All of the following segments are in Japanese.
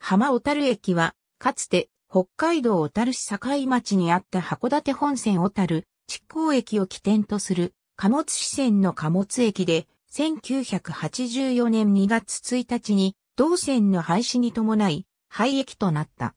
浜小樽駅は、かつて、北海道小樽市境町にあった函館本線小樽、築港駅を起点とする貨物支線の貨物駅で、1984年2月1日に同線の廃止に伴い廃駅となった。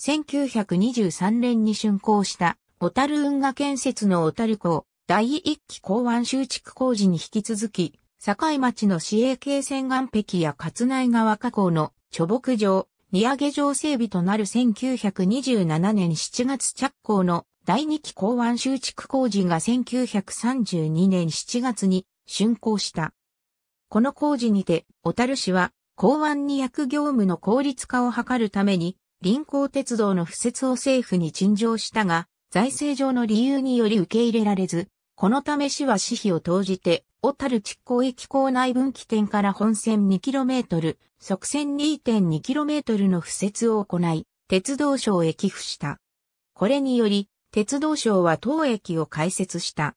1923年に竣工した小樽運河建設の小樽港第1期港湾修築工事に引き続き、境町の市営京線岸壁や勝内川河口の貯木場、荷上げ場整備となる1927年7月着工の第2期港湾修築工事が1932年7月に竣工した。この工事にて、小樽市は港湾に役業務の効率化を図るために、臨港鉄道の敷設を政府に陳情したが、財政上の理由により受け入れられず、このため市は市費を投じて、小樽築港駅構内分岐点から本線 2km、側線 2.2km の付設を行い、鉄道省へ寄付した。これにより、鉄道省は当駅を開設した。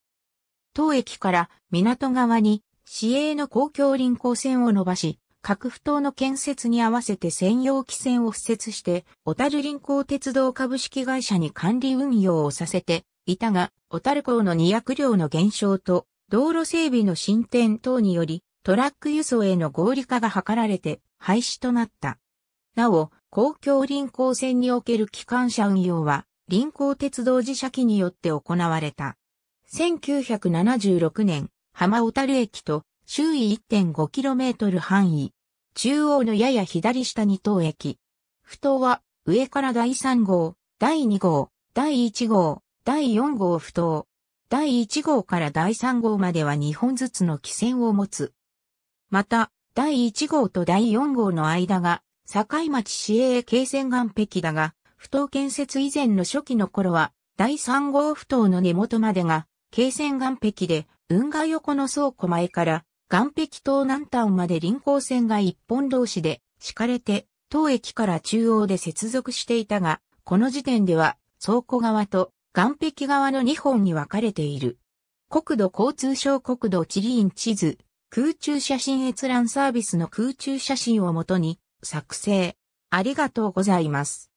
当駅から港側に市営の公共輪行線を伸ばし、各府島の建設に合わせて専用機線を付設して、小樽輪行鉄道株式会社に管理運用をさせて、いたが、小樽港の2役量の減少と、道路整備の進展等により、トラック輸送への合理化が図られて廃止となった。なお、公共臨港線における機関車運用は、臨港鉄道自社機によって行われた。1976年、浜小樽駅と周囲 1.5km 範囲。中央のやや左下に当駅。ふ当は、上から第3号、第2号、第1号、第4号不当。第1号から第3号までは2本ずつの汽線を持つ。また、第1号と第4号の間が、境町市営京線岸壁だが、不当建設以前の初期の頃は、第3号不当の根元までが、京線岸壁で、運河横の倉庫前から、岸壁島南端まで臨港線が一本同士で、敷かれて、当駅から中央で接続していたが、この時点では、倉庫側と岸壁側の2本に分かれている。国土交通省国土地理院地図、空中写真閲覧サービスの空中写真をもとに作成。ありがとうございます。